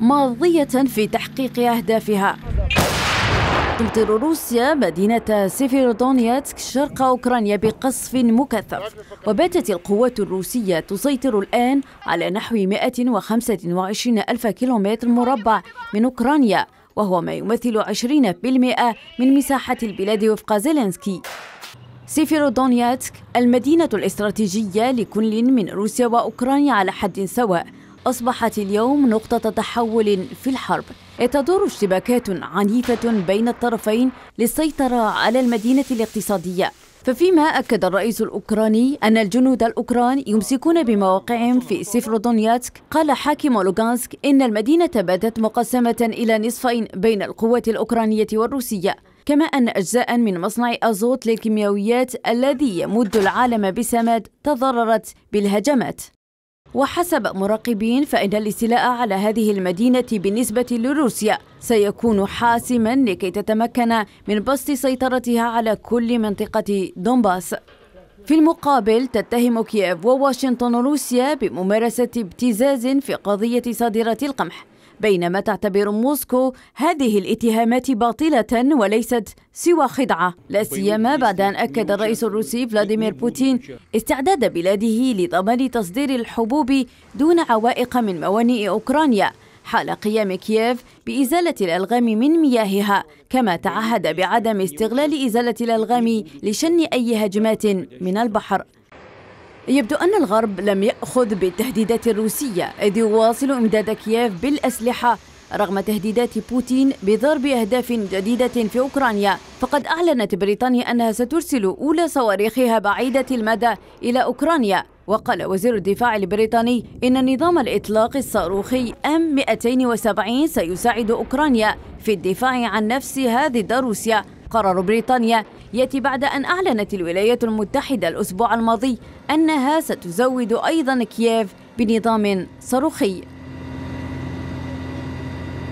ماضية في تحقيق أهدافها تمطر روسيا مدينة سيفيرودونيتسك شرق أوكرانيا بقصف مكثف وباتت القوات الروسية تسيطر الآن على نحو 125 ألف كيلومتر مربع من أوكرانيا وهو ما يمثل 20% من مساحة البلاد وفق زيلينسكي سيفيرودونيتسك المدينة الاستراتيجية لكل من روسيا وأوكرانيا على حد سواء أصبحت اليوم نقطة تحول في الحرب تدور اشتباكات عنيفة بين الطرفين للسيطرة على المدينة الاقتصادية ففيما أكد الرئيس الأوكراني أن الجنود الأوكران يمسكون بمواقعهم في دونياتسك قال حاكم لوغانسك إن المدينة باتت مقسمة إلى نصفين بين القوات الأوكرانية والروسية كما أن أجزاء من مصنع أزوت للكيميائيات الذي يمد العالم بسماد تضررت بالهجمات وحسب مراقبين فإن الاستيلاء على هذه المدينة بالنسبة لروسيا سيكون حاسما لكي تتمكن من بسط سيطرتها على كل منطقة دونباس في المقابل تتهم كييف وواشنطن روسيا بممارسة ابتزاز في قضية صادرة القمح بينما تعتبر موسكو هذه الاتهامات باطلة وليست سوى خدعة لا سيما بعد أن أكد الرئيس الروسي فلاديمير بوتين استعداد بلاده لضمان تصدير الحبوب دون عوائق من موانئ أوكرانيا حال قيام كييف بإزالة الألغام من مياهها كما تعهد بعدم استغلال إزالة الألغام لشن أي هجمات من البحر يبدو أن الغرب لم يأخذ بالتهديدات الروسية إذ يواصل إمداد كييف بالأسلحة رغم تهديدات بوتين بضرب أهداف جديدة في أوكرانيا فقد أعلنت بريطانيا أنها سترسل أولى صواريخها بعيدة المدى إلى أوكرانيا وقال وزير الدفاع البريطاني إن نظام الإطلاق الصاروخي أم 270 سيساعد أوكرانيا في الدفاع عن نفسها ضد روسيا قرار بريطانيا يأتي بعد أن أعلنت الولايات المتحدة الأسبوع الماضي أنها ستزود أيضا كييف بنظام صاروخي